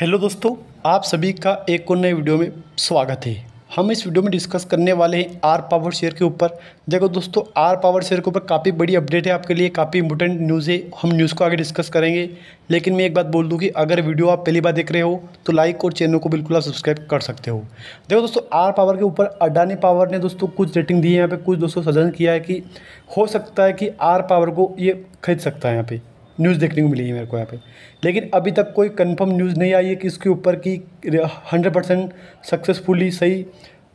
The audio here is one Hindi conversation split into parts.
हेलो दोस्तों आप सभी का एक और नए वीडियो में स्वागत है हम इस वीडियो में डिस्कस करने वाले हैं आर पावर शेयर के ऊपर देखो दोस्तों आर पावर शेयर के ऊपर काफ़ी बड़ी अपडेट है आपके लिए काफ़ी इंपॉर्टेंट न्यूज़ है हम न्यूज़ को आगे डिस्कस करेंगे लेकिन मैं एक बात बोल दूँ कि अगर वीडियो आप पहली बार देख रहे हो तो लाइक और चैनल को बिल्कुल आप सब्सक्राइब कर सकते हो देखो दोस्तों आर पावर के ऊपर अडानी पावर ने दोस्तों कुछ रेटिंग दी है यहाँ पर कुछ दोस्तों सजन किया है कि हो सकता है कि आर पावर को ये खरीद सकता है यहाँ पर न्यूज़ देखने को मिली है मेरे को यहाँ पे लेकिन अभी तक कोई कंफर्म न्यूज़ नहीं आई है कि इसके ऊपर की हंड्रेड परसेंट सक्सेसफुली सही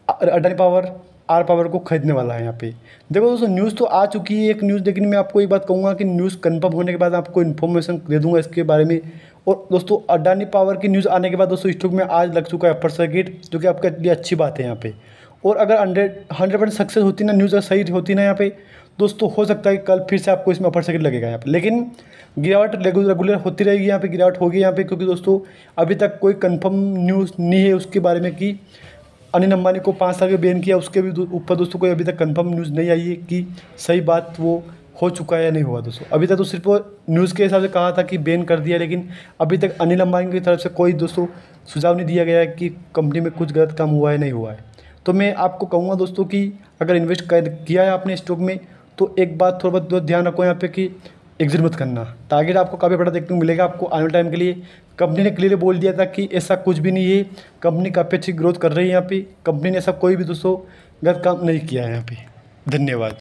अडानी पावर आर पावर को खरीदने वाला है यहाँ पे देखो दोस्तों न्यूज़ तो आ चुकी है एक न्यूज़ देखने मैं आपको एक बात कहूँगा कि न्यूज़ कन्फर्म होने के बाद आपको इन्फॉर्मेशन दे दूँगा इसके बारे में और दोस्तों अडानी पावर की न्यूज़ आने के बाद दोस्तों स्टॉक में आज लग चुका है अपर सर्किट जो कि आपके लिए अच्छी बात है यहाँ पे और अगर हंड्रेड हंड्रेड परसेंट सक्सेस होती ना न्यूज़ सही होती ना यहाँ पे दोस्तों हो सकता है कल फिर से आपको इसमें अपर सर्किट लगेगा यहाँ पर लेकिन गिरावट रेगुलर होती रहेगी यहाँ पे गिरावट होगी यहाँ पे क्योंकि दोस्तों अभी तक कोई कंफर्म न्यूज़ नहीं है उसके बारे में कि अनिल अंबानी को पाँच साल के बैन किया उसके भी ऊपर दोस्तों कोई अभी तक कंफर्म न्यूज़ नहीं आई है कि सही बात वो हो चुका है या नहीं हुआ दोस्तों अभी तक तो सिर्फ न्यूज़ के हिसाब से कहा था कि बैन कर दिया लेकिन अभी तक अनिल अंबानी की तरफ से कोई दोस्तों सुझाव नहीं दिया गया है कि कंपनी में कुछ गलत काम हुआ है नहीं हुआ है तो मैं आपको कहूँगा दोस्तों कि अगर इन्वेस्ट किया है आपने स्टॉक में तो एक बात थोड़ा बहुत ध्यान रखो यहाँ पे कि एग्जिट मत करना टारगेट आपको काफ़ी बड़ा देखने को मिलेगा आपको आने वाले टाइम के लिए कंपनी ने क्लियर बोल दिया था कि ऐसा कुछ भी नहीं है कंपनी काफ़ी अच्छी ग्रोथ कर रही है यहाँ पे कंपनी ने ऐसा कोई भी दोस्तों गलत काम नहीं किया है यहाँ पे धन्यवाद